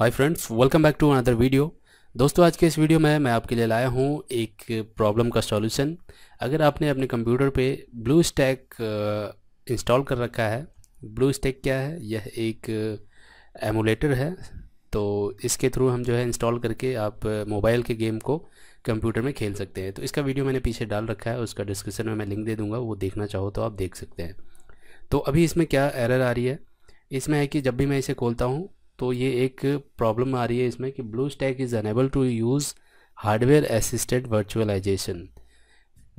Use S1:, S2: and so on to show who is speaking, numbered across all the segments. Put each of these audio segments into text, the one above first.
S1: hi friends welcome back to another video दोस्तों आज के इस वीडियो में मैं आपके लिए लाया हूँ एक प्रॉब्लम का सॉल्यूशन अगर आपने अपने कंप्यूटर पे ब्लू स्टैक इंस्टॉल कर रखा है ब्लू स्टैक क्या है यह एक एमुलेटर uh, है तो इसके थ्रू हम जो है इंस्टॉल करके आप मोबाइल uh, के गेम को कंप्यूटर में खेल सकते हैं तो इसका वीडियो मैंने पीछे डाल रखा है उसका डिस्क्रिप्शन में मैं लिंक दे दूँगा वो देखना चाहो तो आप देख सकते हैं तो अभी इसमें क्या एरर आ रही है इसमें है कि जब भी मैं इसे खोलता हूँ तो ये एक प्रॉब्लम आ रही है इसमें कि Blue Stack is unable to use hardware assisted virtualisation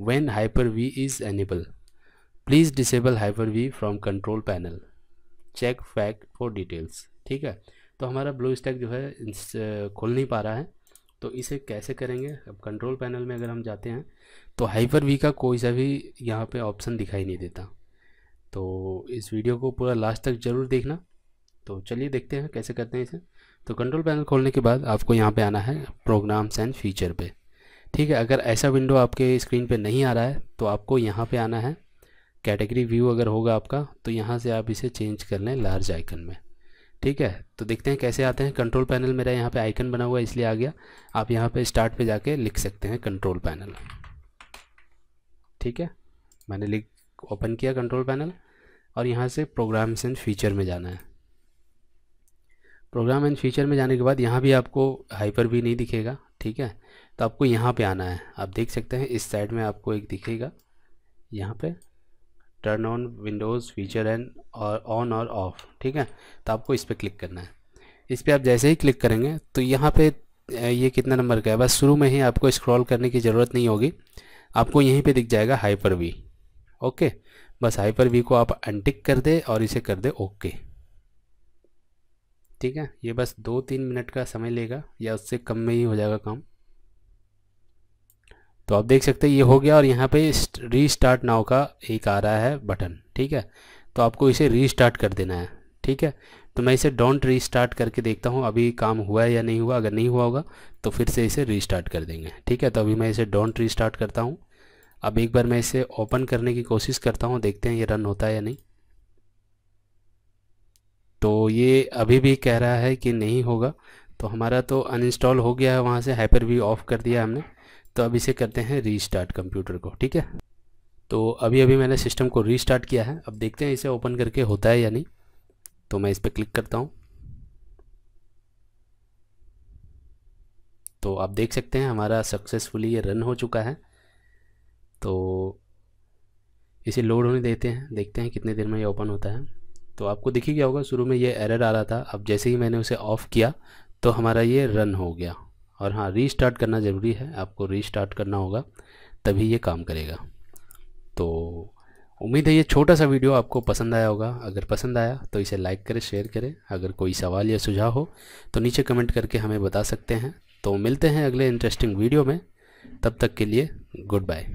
S1: when Hyper V is enable please disable Hyper V from control panel check fact for details ठीक है तो हमारा ब्लू स्टैक जो है खुल नहीं पा रहा है तो इसे कैसे करेंगे अब कंट्रोल पैनल में अगर हम जाते हैं तो हाइपर वी का कोई सा भी यहाँ पे ऑप्शन दिखाई नहीं देता तो इस वीडियो को पूरा लास्ट तक ज़रूर देखना तो चलिए देखते हैं कैसे करते हैं इसे तो कंट्रोल पैनल खोलने के बाद आपको यहाँ पे आना है प्रोग्राम्स एंड फीचर पे ठीक है अगर ऐसा विंडो आपके स्क्रीन पे नहीं आ रहा है तो आपको यहाँ पे आना है कैटेगरी व्यू अगर होगा आपका तो यहाँ से आप इसे चेंज कर लें लार्ज आइकन में ठीक है तो देखते हैं कैसे आते हैं कंट्रोल पैनल मेरा यहाँ पर आइकन बना हुआ है इसलिए आ गया आप यहाँ पर स्टार्ट पर जाके लिख सकते हैं कंट्रोल पैनल ठीक है मैंने लिख ओपन किया कंट्रोल पैनल और यहाँ से प्रोग्राम्स एंड फीचर में जाना है प्रोग्राम एंड फीचर में जाने के बाद यहाँ भी आपको हाइपर भी नहीं दिखेगा ठीक है तो आपको यहाँ पे आना है आप देख सकते हैं इस साइड में आपको एक दिखेगा यहाँ पे turn on Windows feature and और ऑन और ऑफ ठीक है तो आपको इस पर क्लिक करना है इस पर आप जैसे ही क्लिक करेंगे तो यहाँ पे ये कितना नंबर का है बस शुरू में ही आपको स्क्रॉल करने की ज़रूरत नहीं होगी आपको यहीं पर दिख जाएगा हाइपर वी ओके बस हाइपर वी को आप अनटिक कर दे और इसे कर दे ओके ठीक है ये बस दो तीन मिनट का समय लेगा या उससे कम में ही हो जाएगा काम तो आप देख सकते हैं ये हो गया और यहाँ पे रीस्टार्ट नाव का एक आ रहा है बटन ठीक है तो आपको इसे रीस्टार्ट कर देना है ठीक है तो मैं इसे डोंट रीस्टार्ट करके देखता हूँ अभी काम हुआ है या नहीं हुआ अगर नहीं हुआ होगा तो फिर से इसे रीस्टार्ट कर देंगे ठीक है तो अभी मैं इसे डोंट रीस्टार्ट करता हूँ अब एक बार मैं इसे ओपन करने की कोशिश करता हूँ देखते हैं ये रन होता है या नहीं तो ये अभी भी कह रहा है कि नहीं होगा तो हमारा तो अनइंस्टॉल हो गया है वहाँ से हाइपर वी ऑफ कर दिया हमने तो अब इसे करते हैं रीस्टार्ट कंप्यूटर को ठीक है तो अभी अभी मैंने सिस्टम को रीस्टार्ट किया है अब देखते हैं इसे ओपन करके होता है या नहीं तो मैं इस पर क्लिक करता हूँ तो आप देख सकते हैं हमारा सक्सेसफुली ये रन हो चुका है तो इसे लोड होने देते हैं देखते हैं कितने देर में ये ओपन होता है तो आपको दिख क्या होगा शुरू में ये एरर आ रहा था अब जैसे ही मैंने उसे ऑफ़ किया तो हमारा ये रन हो गया और हाँ रीस्टार्ट करना ज़रूरी है आपको रीस्टार्ट करना होगा तभी ये काम करेगा तो उम्मीद है ये छोटा सा वीडियो आपको पसंद आया होगा अगर पसंद आया तो इसे लाइक करें शेयर करें अगर कोई सवाल या सुझाव हो तो नीचे कमेंट करके हमें बता सकते हैं तो मिलते हैं अगले इंटरेस्टिंग वीडियो में तब तक के लिए गुड बाय